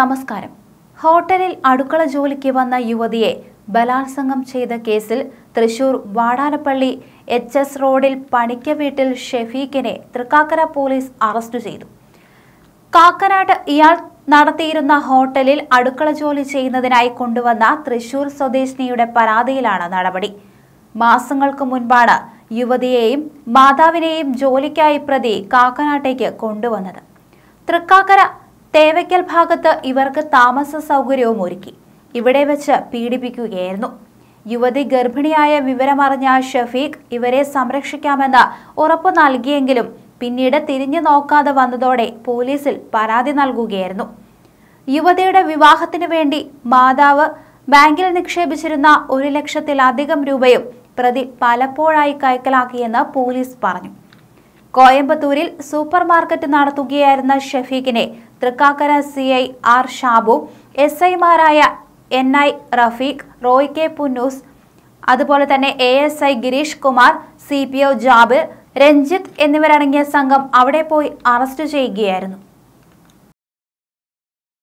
നമസ്കാരം ഹോട്ടലിൽ അടുക്കള ജോലിക്ക് വന്ന യുവതിയെ ബലാത്സംഗം ചെയ്ത കേസിൽ തൃശൂർ വാടാനപ്പള്ളി എച്ച് എസ് റോഡിൽ പണിക്ക വീട്ടിൽ ഷെഫീഖിനെ തൃക്കാക്കര പോലീസ് അറസ്റ്റ് ചെയ്തു കാക്കനാട് ഇയാൾ നടത്തിയിരുന്ന ഹോട്ടലിൽ അടുക്കള ജോലി ചെയ്യുന്നതിനായി കൊണ്ടുവന്ന തൃശൂർ സ്വദേശിനിയുടെ പരാതിയിലാണ് നടപടി മാസങ്ങൾക്ക് മുൻപാണ് യുവതിയെയും മാതാവിനെയും ജോലിക്കായി പ്രതി കാക്കനാട്ടേക്ക് കൊണ്ടുവന്നത് തൃക്കാക്കര തേവയ്ക്കൽ ഭാഗത്ത് ഇവർക്ക് താമസ സൗകര്യവും ഒരുക്കി ഇവിടെ വെച്ച് പീഡിപ്പിക്കുകയായിരുന്നു യുവതി ഗർഭിണിയായ വിവരമറിഞ്ഞ ഷഫീഖ് ഇവരെ സംരക്ഷിക്കാമെന്ന് ഉറപ്പു നൽകിയെങ്കിലും പിന്നീട് തിരിഞ്ഞു നോക്കാതെ വന്നതോടെ പോലീസിൽ പരാതി നൽകുകയായിരുന്നു യുവതിയുടെ വിവാഹത്തിനു വേണ്ടി മാതാവ് ബാങ്കിൽ നിക്ഷേപിച്ചിരുന്ന ഒരു ലക്ഷത്തിലധികം രൂപയും പ്രതി പലപ്പോഴായി കൈക്കലാക്കിയെന്ന് പോലീസ് പറഞ്ഞു കോയമ്പത്തൂരിൽ സൂപ്പർ മാർക്കറ്റ് നടത്തുകയായിരുന്ന ഷഫീഖിനെ തൃക്കാക്കര സി ഐ ആർ ഷാബു എസ് ഐമാരായ N I Rafeeq Roy K Punnoose അതുപോലെ തന്നെ A S I Girish Kumar C P O Jabir Ranjith എന്നിവരടങ്ങിയ സംഘം അവിടെ പോയി അറസ്റ്റ് ചെയ്യുകയായിരുന്നു